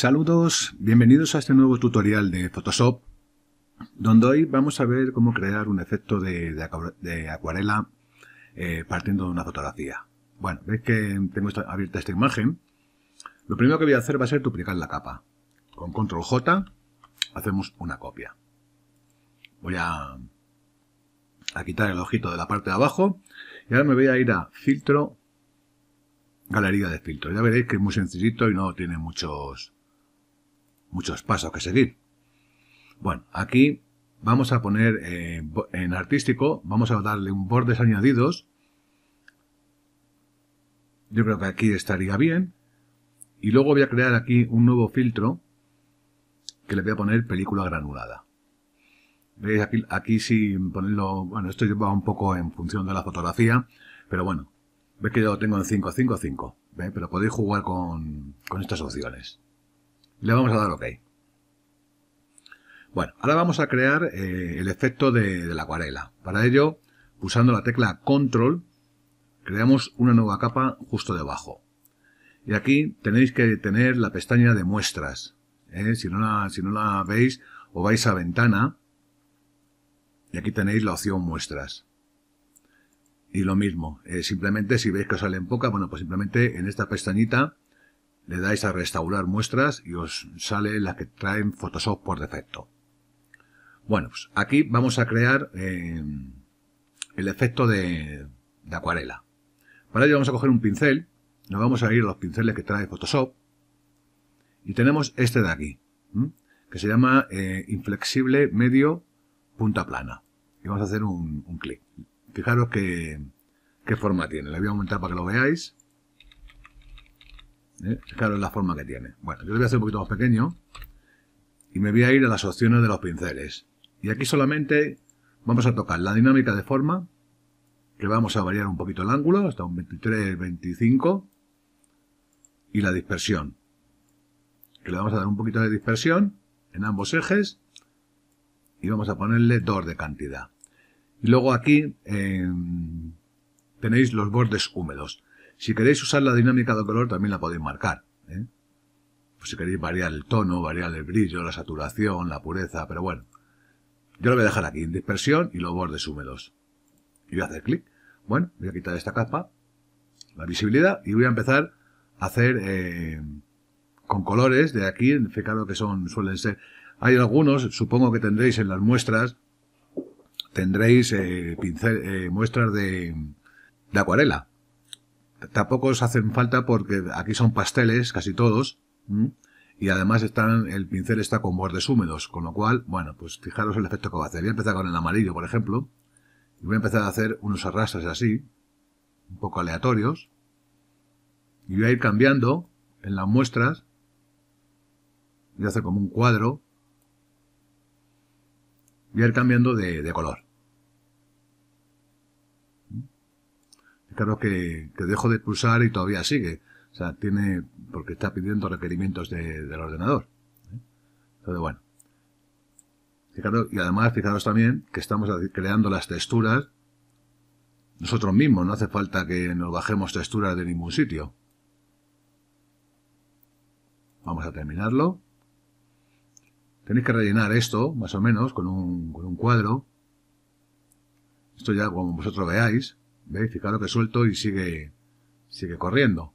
Saludos, bienvenidos a este nuevo tutorial de Photoshop, donde hoy vamos a ver cómo crear un efecto de, acuarela eh, partiendo de una fotografía. Bueno, veis que tengo abierta esta imagen. Lo primero que voy a hacer va a ser duplicar la capa. Con control J hacemos una copia. Voy a, a quitar el ojito de la parte de abajo y ahora me voy a ir a filtro, galería de filtros. Ya veréis que es muy sencillito y no tiene muchos muchos pasos que seguir. Bueno, aquí vamos a poner eh, en artístico, vamos a darle un bordes añadidos. Yo creo que aquí estaría bien. Y luego voy a crear aquí un nuevo filtro que le voy a poner película granulada. ¿Veis? Aquí, aquí si ponerlo... Bueno, esto va un poco en función de la fotografía, pero bueno. Veis que yo lo tengo en 5, 5, 5. Pero podéis jugar con estas opciones. Le vamos a dar OK. Bueno, ahora vamos a crear eh, el efecto de, la acuarela. Para ello, usando la tecla Control, creamos una nueva capa justo debajo. Y aquí tenéis que tener la pestaña de muestras. ¿eh? Si, no la, si no la veis, o vais a ventana, y aquí tenéis la opción muestras. Y lo mismo, eh, simplemente si veis que os salen pocas, bueno, pues simplemente en esta pestañita le dais a restaurar muestras y os sale las que traen Photoshop por defecto. Bueno, pues aquí vamos a crear em, el efecto de, acuarela. Para ello vamos a coger un pincel, nos vamos a ir a los pinceles que trae Photoshop y tenemos este de aquí, que se llama eh, inflexible medio punta plana. Y vamos a hacer un, clic. Fijaros que qué forma tiene. Le voy a aumentar para que lo veáis. ¿eh? Claro, es la forma que tiene. Bueno, yo le voy a hacer un poquito más pequeño y me voy a ir a las opciones de los pinceles. Y aquí solamente vamos a tocar la dinámica de forma, que vamos a variar un poquito el ángulo, hasta un 23, 25, y la dispersión, que le vamos a dar un poquito de dispersión en ambos ejes, y vamos a ponerle 2 de cantidad. Y luego aquí eh, tenéis los bordes húmedos. Si queréis usar la dinámica de color también la podéis marcar. ¿eh? Pues si queréis variar el tono, variar el brillo, la saturación, la pureza, pero bueno. Yo lo voy a dejar aquí en dispersión y los bordes húmedos. Y voy a hacer clic. Bueno, voy a quitar esta capa, la visibilidad, y voy a empezar a hacer eh, con colores de aquí, fijaros este que son, suelen ser... Hay algunos, supongo que tendréis en las muestras, tendréis eh, pincel, muestras de, de acuarela tampoco os hacen falta porque aquí son pasteles, casi todos, y además están, el pincel está con bordes húmedos, con lo cual, bueno, pues fijaros el efecto que va a hacer. Voy a empezar con el amarillo, por ejemplo, y voy a empezar a hacer unos arrastres así, un poco aleatorios, y voy a ir cambiando en las muestras, voy a hacer como un cuadro, voy a ir cambiando de color. claro que, dejo de pulsar y todavía sigue. O sea, tiene, porque está pidiendo requerimientos del ordenador. ¿eh? Entonces, bueno. Fijaros, y además, fijaros también que estamos creando las texturas nosotros mismos. No hace falta que nos bajemos texturas de ningún sitio. Vamos a terminarlo. Tenéis que rellenar esto, más o menos, con un, con un cuadro. Esto ya como vosotros veáis. ¿Veis? Fijaros que suelto y sigue, sigue corriendo.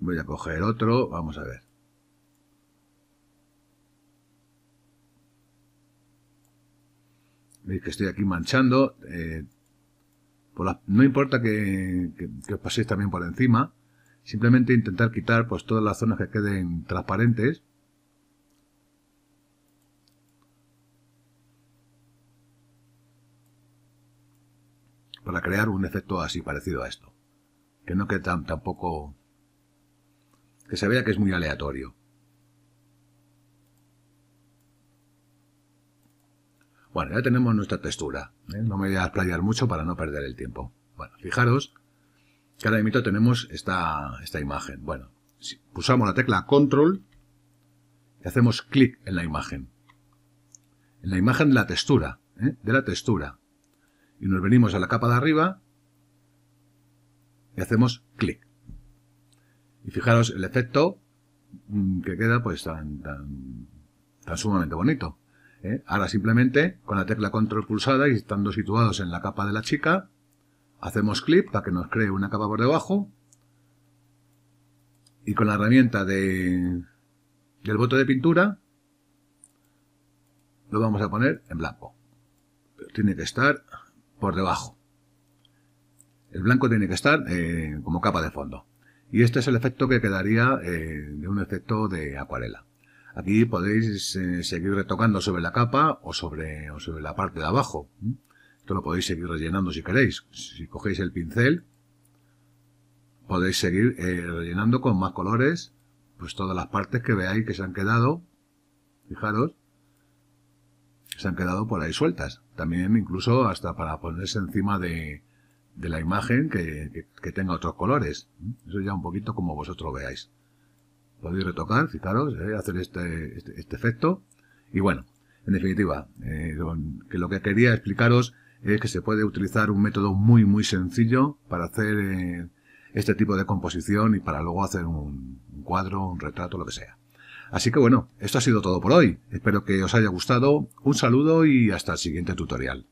Voy a coger otro, vamos a ver. Veis que estoy aquí manchando. Eh, no importa que, os paséis también por encima. Simplemente intentar quitar pues todas las zonas que queden transparentes. para crear un efecto así parecido a esto. Que no quede tampoco... que se vea que es muy aleatorio. Bueno, ya tenemos nuestra textura. ¿eh? No me voy a explayar mucho para no perder el tiempo. Bueno, fijaros que ahora mismo tenemos esta, imagen. Bueno, si pulsamos la tecla Control y hacemos clic en la imagen. En la imagen de la textura, ¿eh? de la textura y nos venimos a la capa de arriba y hacemos clic. Y fijaros el efecto mm, que queda pues tan, tan, sumamente bonito. ¿eh? Ahora simplemente con la tecla control pulsada y estando situados en la capa de la chica, hacemos clic para que nos cree una capa por debajo y con la herramienta de, del bote de pintura lo vamos a poner en blanco. Pero tiene que estar por debajo. El blanco tiene que estar eh, como capa de fondo. Y este es el efecto que quedaría eh, de un efecto de acuarela. Aquí podéis eh, seguir retocando sobre la capa o sobre, o sobre la parte de abajo. ¿Mm? Esto lo podéis seguir rellenando si queréis. Si cogéis el pincel, podéis seguir rellenando con más colores pues todas las partes que veáis que se han quedado. Fijaros, se han quedado por ahí sueltas. También incluso hasta para ponerse encima de, la imagen que, tenga otros colores. Eso ya un poquito como vosotros veáis. Podéis retocar, fijaros, eh, hacer este, este, este, efecto. Y bueno, en definitiva, eh, que lo que quería explicaros es que se puede utilizar un método muy muy sencillo para hacer eh, este tipo de composición y para luego hacer un cuadro, un retrato, lo que sea. Así que bueno, esto ha sido todo por hoy. Espero que os haya gustado. Un saludo y hasta el siguiente tutorial.